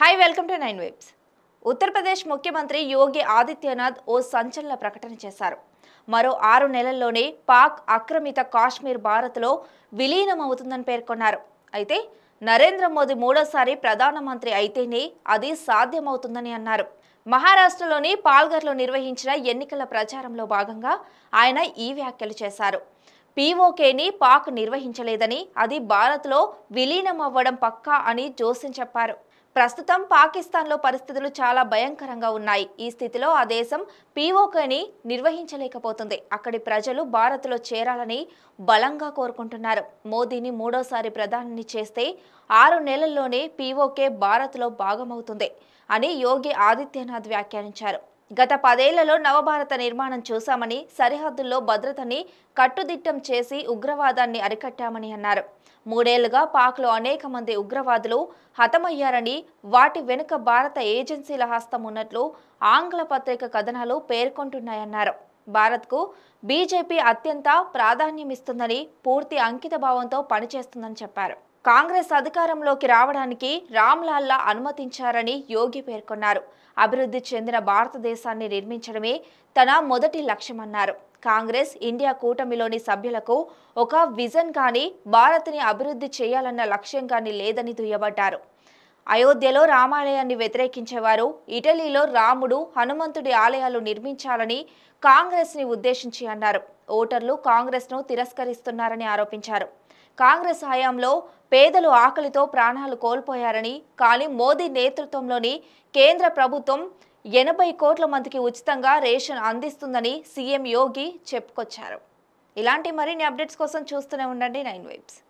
hi welcome to nine webs Uttar Pradesh ముఖ్యమంత్రి యోగి ఆదిత్యనాథ్ ఓ సంచలన ప్రకటన చేశారు మరో ఆరు నెలల్లోనే పాక్ ఆక్రమిత కాశ్మీర్ భారత్లో విలీనమవుతుందని పేర్కొన్నారు అయితే నరేంద్ర మోదీ మూడోసారి ప్రధానమంత్రి అయితేనే అది సాధ్యమవుతుందని అన్నారు మహారాష్ట్రలోని పాల్గర్లో నిర్వహించిన ఎన్నికల ప్రచారంలో భాగంగా ఆయన ఈ వ్యాఖ్యలు చేశారు పీఓకేని పాక్ నిర్వహించలేదని అది భారత్లో విలీనం అవ్వడం పక్కా అని జోసిన్ చెప్పారు ప్రస్తుతం పాకిస్తాన్లో పరిస్థితులు చాలా భయంకరంగా ఉన్నాయి ఈ స్థితిలో ఆ దేశం పీఓకేని నిర్వహించలేకపోతుంది అక్కడి ప్రజలు భారత్లో చేరాలని బలంగా కోరుకుంటున్నారు మోదీని మూడోసారి ప్రధానిని చేస్తే ఆరు నెలల్లోనే పీఓకే భారత్లో భాగమవుతుంది అని యోగి ఆదిత్యనాథ్ వ్యాఖ్యానించారు గత పదేళ్లలో నవభారత నిర్మాణం చూశామని సరిహద్దుల్లో భద్రతని కట్టుదిట్టం చేసి ఉగ్రవాదాన్ని అరికట్టామని అన్నారు మూడేళ్లుగా పాక్లో అనేక మంది ఉగ్రవాదులు హతమయ్యారని వాటి వెనుక భారత ఏజెన్సీల హస్తం ఉన్నట్లు ఆంగ్ల పత్రిక కథనాలు పేర్కొంటున్నాయన్నారు భారత్కు బీజేపీ అత్యంత ప్రాధాన్యమిస్తుందని పూర్తి అంకితభావంతో పనిచేస్తుందని చెప్పారు కాంగ్రెస్ అధికారంలోకి రావడానికి రామ్లాల్లా అనుమతించారని యోగి పేర్కొన్నారు అభివృద్ధి చెందిన భారతదేశాన్ని నిర్మించడమే తన మొదటి లక్ష్యమన్నారు కాంగ్రెస్ ఇండియా కూటమిలోని సభ్యులకు ఒక విజన్ కానీ భారత్ని అభివృద్ధి చేయాలన్న లక్ష్యం కానీ లేదని దుయ్యబట్టారు అయోధ్యలో రామాలయాన్ని వ్యతిరేకించేవారు ఇటలీలో రాముడు హనుమంతుడి ఆలయాలు నిర్మించాలని కాంగ్రెస్ని ఉద్దేశించి అన్నారు ఓటర్లు కాంగ్రెస్ను తిరస్కరిస్తున్నారని ఆరోపించారు కాంగ్రెస్ హయాంలో పేదలు ఆకలితో ప్రాణాలు కోల్పోయారని కానీ మోదీ నేతృత్వంలోని కేంద్ర ప్రభుత్వం ఎనభై కోట్ల మందికి ఉచితంగా రేషన్ అందిస్తుందని సీఎం యోగి చెప్పుకొచ్చారు ఇలాంటి మరిన్ని అప్డేట్స్ కోసం చూస్తూనే ఉండండి నైన్ వైబ్స్